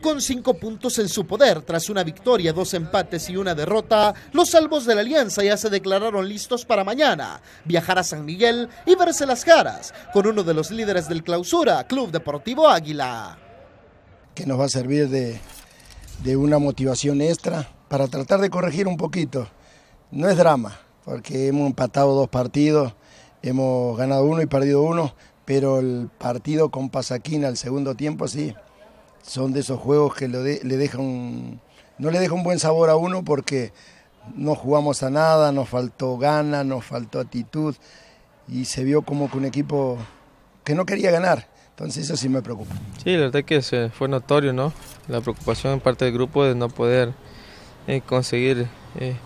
Con cinco puntos en su poder, tras una victoria, dos empates y una derrota, los salvos de la Alianza ya se declararon listos para mañana, viajar a San Miguel y verse las caras con uno de los líderes del clausura, Club Deportivo Águila. Que nos va a servir de, una motivación extra para tratar de corregir un poquito. No es drama, porque hemos empatado dos partidos, hemos ganado uno y perdido uno, pero el partido con Pasaquina, al segundo tiempo, sí, son de esos juegos que le, le dejan, no le deja un buen sabor a uno porque no jugamos a nada, nos faltó gana, nos faltó actitud y se vio como que un equipo que no quería ganar. Entonces eso sí me preocupa. Sí, la verdad que fue notorio, ¿no? La preocupación en parte del grupo de no poder eh, conseguir eh,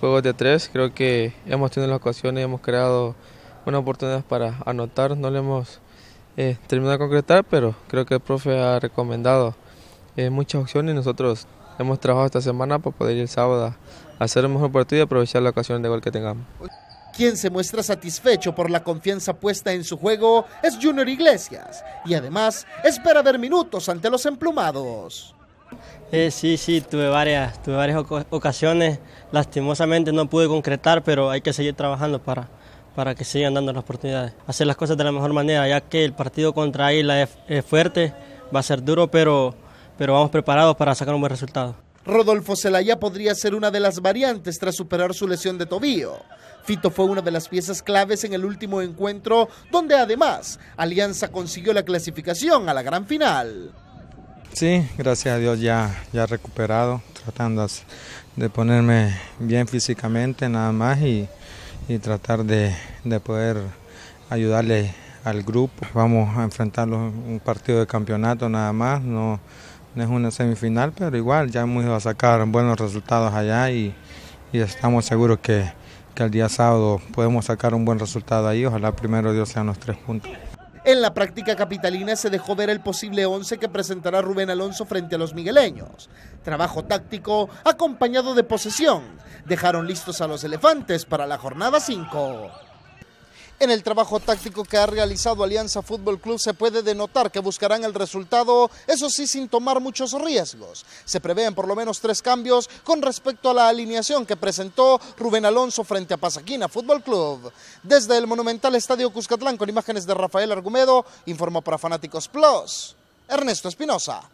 juegos de tres. Creo que hemos tenido las ocasiones, hemos creado buenas oportunidades para anotar, no le hemos eh, de concretar, pero creo que el profe ha recomendado eh, muchas opciones. y Nosotros hemos trabajado esta semana para poder ir el sábado a hacer un mejor partido y aprovechar la ocasión de gol que tengamos. Quien se muestra satisfecho por la confianza puesta en su juego es Junior Iglesias y además espera ver minutos ante los emplumados. Eh, sí, sí, tuve varias, tuve varias ocasiones. Lastimosamente no pude concretar, pero hay que seguir trabajando para, para que sigan dando las oportunidades. Hacer las cosas de la mejor manera, ya que el partido contra Isla es, fuerte, va a ser duro, pero, pero vamos preparados para sacar un buen resultado. Rodolfo Celaya podría ser una de las variantes tras superar su lesión de tobillo. Fito fue una de las piezas claves en el último encuentro, donde además Alianza consiguió la clasificación a la gran final. Sí, gracias a Dios ya, ya recuperado, tratando de ponerme bien físicamente nada más y, y tratar de, poder ayudarle al grupo. Vamos a enfrentarlo un partido de campeonato nada más, no, es una semifinal, pero igual ya hemos ido a sacar buenos resultados allá y, estamos seguros que, que el día sábado podemos sacar un buen resultado ahí. Ojalá primero Dios sean los tres puntos. En la práctica capitalina se dejó ver el posible 11 que presentará Rubén Alonso frente a los migueleños. Trabajo táctico acompañado de posesión. Dejaron listos a los elefantes para la jornada 5. En el trabajo táctico que ha realizado Alianza Fútbol Club se puede denotar que buscarán el resultado, eso sí sin tomar muchos riesgos. Se prevén por lo menos tres cambios con respecto a la alineación que presentó Rubén Alonso frente a Pasaquina Fútbol Club. Desde el monumental Estadio Cuscatlán con imágenes de Rafael Argumedo, informó para Fanáticos Plus, Ernesto Espinosa.